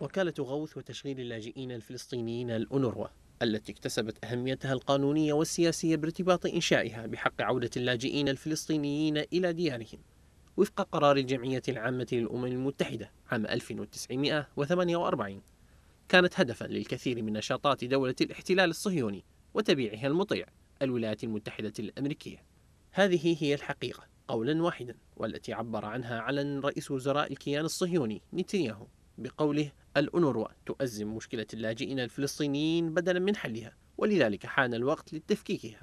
وكالة غوث وتشغيل اللاجئين الفلسطينيين الأونروا التي اكتسبت أهميتها القانونية والسياسية بارتباط إنشائها بحق عودة اللاجئين الفلسطينيين إلى ديارهم وفق قرار الجمعية العامة للأمم المتحدة عام 1948 كانت هدفا للكثير من نشاطات دولة الاحتلال الصهيوني وتبيعها المطيع الولايات المتحدة الأمريكية هذه هي الحقيقة قولا واحدا والتي عبر عنها علن رئيس وزراء الكيان الصهيوني نتنياهو بقوله الأونروا تؤزم مشكلة اللاجئين الفلسطينيين بدلا من حلها ولذلك حان الوقت لتفكيكها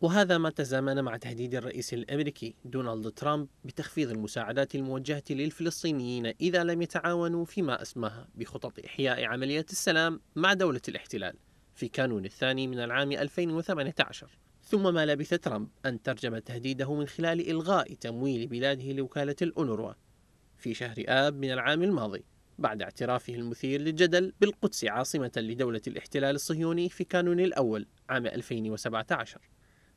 وهذا ما تزامن مع تهديد الرئيس الامريكي دونالد ترامب بتخفيض المساعدات الموجهه للفلسطينيين اذا لم يتعاونوا فيما اسماها بخطط احياء عمليه السلام مع دوله الاحتلال في كانون الثاني من العام 2018 ثم ما لبث ترامب ان ترجم تهديده من خلال الغاء تمويل بلاده لوكاله الاونروا في شهر اب من العام الماضي بعد اعترافه المثير للجدل بالقدس عاصمة لدولة الاحتلال الصهيوني في كانون الأول عام 2017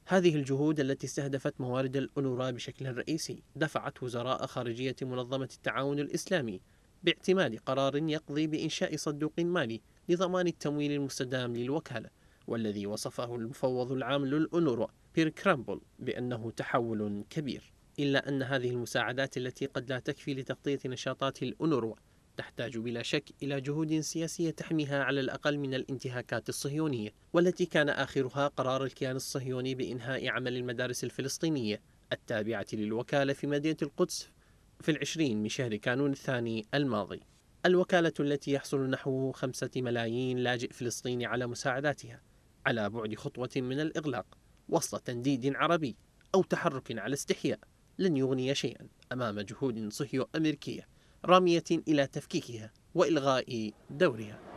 هذه الجهود التي استهدفت موارد الأنورا بشكل رئيسي دفعت وزراء خارجية منظمة التعاون الإسلامي باعتماد قرار يقضي بإنشاء صندوق مالي لضمان التمويل المستدام للوكالة والذي وصفه المفوض العام للأنوروا بير كرامبل بأنه تحول كبير إلا أن هذه المساعدات التي قد لا تكفي لتغطية نشاطات الأنوروا تحتاج بلا شك إلى جهود سياسية تحميها على الأقل من الانتهاكات الصهيونية والتي كان آخرها قرار الكيان الصهيوني بإنهاء عمل المدارس الفلسطينية التابعة للوكالة في مدينة القدس في العشرين من شهر كانون الثاني الماضي الوكالة التي يحصل نحو خمسة ملايين لاجئ فلسطيني على مساعداتها على بعد خطوة من الإغلاق وسط تنديد عربي أو تحرك على استحياء لن يغني شيئا أمام جهود صهيو أمريكية رامية إلى تفكيكها وإلغاء دورها